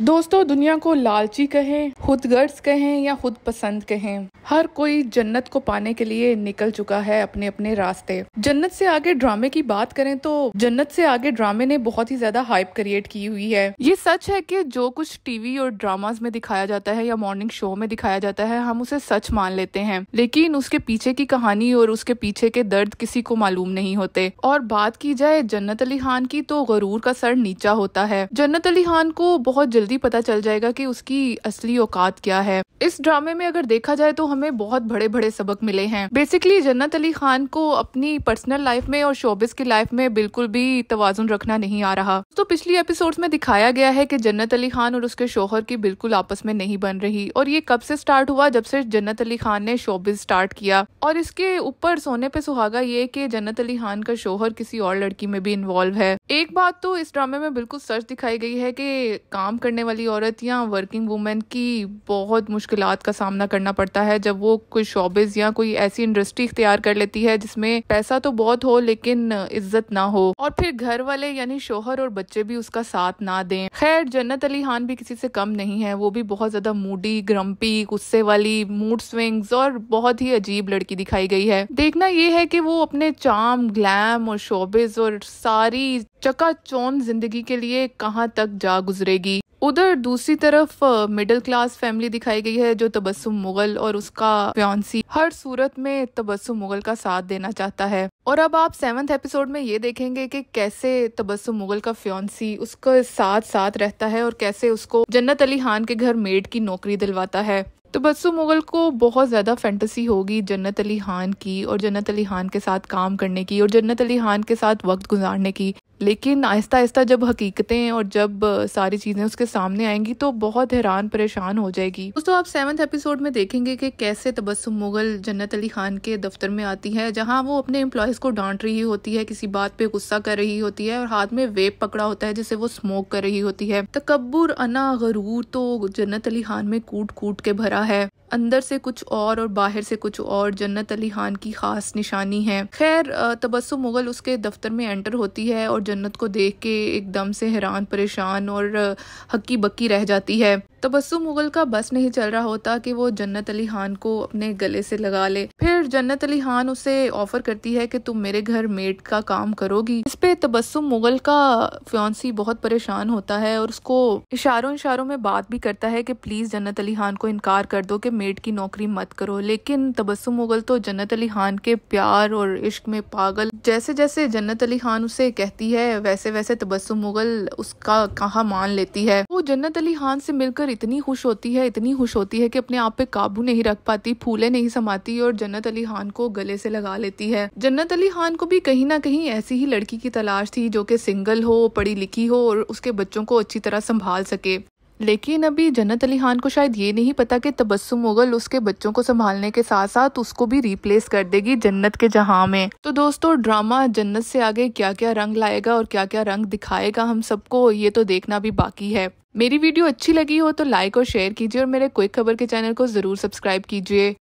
दोस्तों दुनिया को लालची कहें खुदगर्ज कहें या खुद पसंद कहें हर कोई जन्नत को पाने के लिए निकल चुका है अपने अपने रास्ते जन्नत से आगे ड्रामे की बात करें तो जन्नत से आगे ड्रामे ने बहुत ही ज्यादा हाइप क्रिएट की हुई है ये सच है कि जो कुछ टीवी और ड्रामास में दिखाया जाता है या मॉर्निंग शो में दिखाया जाता है हम उसे सच मान लेते हैं लेकिन उसके पीछे की कहानी और उसके पीछे के दर्द किसी को मालूम नहीं होते और बात की जाए जन्नत अली खान की तो गरूर का सर नीचा होता है जन्नत अली खान को बहुत जल्दी पता चल जाएगा कि उसकी असली औकात क्या है इस ड्रामे में अगर देखा जाए तो हमें बहुत बड़े बड़े सबक मिले हैं बेसिकली जन्नत अली खान को अपनी पर्सनल लाइफ में और शोबिस की लाइफ में बिल्कुल भी तोजुन रखना नहीं आ रहा तो पिछली एपिसोड में दिखाया गया है की जन्नत अली खान और उसके शोहर की बिल्कुल आपस में नहीं बन रही और ये कब से स्टार्ट हुआ जब से जन्नत अली खान ने शोबिस स्टार्ट किया और इसके ऊपर सोने पे सुहागा ये कि जन्नत अली खान का शोहर किसी और लड़की में भी इन्वॉल्व है एक बात तो इस ड्रामे में बिल्कुल सच दिखाई गई है कि काम करने करने वाली औरत या वर्किंग वूमेन की बहुत मुश्किल का सामना करना पड़ता है जब वो कोई शॉबिज या कोई ऐसी इंडस्ट्री इख्तियार कर लेती है जिसमें पैसा तो बहुत हो लेकिन इज्जत ना हो और फिर घर वाले यानी शोहर और बच्चे भी उसका साथ ना दें खैर जन्नत अली खान भी किसी से कम नहीं है वो भी बहुत ज्यादा मूडी ग्रम्पी गुस्से वाली मूड स्विंग्स और बहुत ही अजीब लड़की दिखाई गई है देखना ये है कि वो अपने चाम ग्लैम और शोबिज और सारी चकाचौंध जिंदगी के लिए कहाँ तक जा गुजरेगी उधर दूसरी तरफ मिडिल क्लास फैमिली दिखाई गई है जो तबस्सुम मुगल और उसका फ्योन्सी हर सूरत में तबस्सुम मुगल का साथ देना चाहता है और अब आप सेवंथ एपिसोड में ये देखेंगे कि कैसे तबस्सुम मुगल का फ्योन्सी उसके साथ साथ रहता है और कैसे उसको जन्नत अली खान के घर मेड की नौकरी दिलवाता है तो मुगल को बहुत ज़्यादा फैंटेसी होगी जन्नत अली खान की और जन्नत अली खान के साथ काम करने की और जन्नत अली खान के साथ वक्त गुजारने की लेकिन आहिस्ता आहिस्ता जब हकीकतें और जब सारी चीज़ें उसके सामने आएंगी तो बहुत हैरान परेशान हो जाएगी दोस्तों आप सेवन्थ एपिसोड में देखेंगे कि कैसे तबस्सुम मुगल जन्नत अली खान के दफ्तर में आती है जहाँ वो अपने एम्प्लॉयज़ को डांट रही होती है किसी बात पे गुस्सा कर रही होती है और हाथ में वेब पकड़ा होता है जिसे वो स्मोक कर रही होती है तकबर अना गरूर तो जन्नत अली खान में कूट कूट के भरा है अंदर से कुछ और और बाहर से कुछ और जन्नत अली खान की खास निशानी है खैर तबस्सुम मुगल उसके दफ्तर में एंटर होती है और जन्नत को देख के एकदम से हैरान परेशान और हक्की बक्की रह जाती है तबस्सु मुगल का बस नहीं चल रहा होता कि वो जन्नत अली खान को अपने गले से लगा ले फिर जन्नत अली खान उसे ऑफर करती है कि तुम मेरे घर मेड का काम करोगी इस पे तबस्सु मुगल का फ्योन्सी बहुत परेशान होता है और उसको इशारों इशारों में बात भी करता है कि प्लीज जन्नत अली खान को इनकार कर दो कि मेड की नौकरी मत करो लेकिन तबस्सु मुगल तो जन्नत अली खान के प्यार और इश्क में पागल जैसे जैसे जन्नत अली खान उसे कहती है वैसे वैसे तबस्सु मुगल उसका कहा मान लेती है वो जन्नत अली खान से मिलकर इतनी खुश होती है इतनी खुश होती है कि अपने आप पे काबू नहीं रख पाती फूले नहीं समाती और जन्नत अली खान को गले से लगा लेती है जन्नत अली खान को भी कहीं ना कहीं ऐसी ही लड़की की तलाश थी जो कि सिंगल हो पढ़ी लिखी हो और उसके बच्चों को अच्छी तरह संभाल सके लेकिन अभी जन्नत अली खान को शायद ये नहीं पता कि तबस्सुम मुगल उसके बच्चों को संभालने के साथ साथ उसको भी रिप्लेस कर देगी जन्नत के जहां में तो दोस्तों ड्रामा जन्नत से आगे क्या क्या रंग लाएगा और क्या क्या रंग दिखाएगा हम सबको ये तो देखना भी बाकी है मेरी वीडियो अच्छी लगी हो तो लाइक और शेयर कीजिए और मेरे क्विक खबर के चैनल को जरूर सब्सक्राइब कीजिए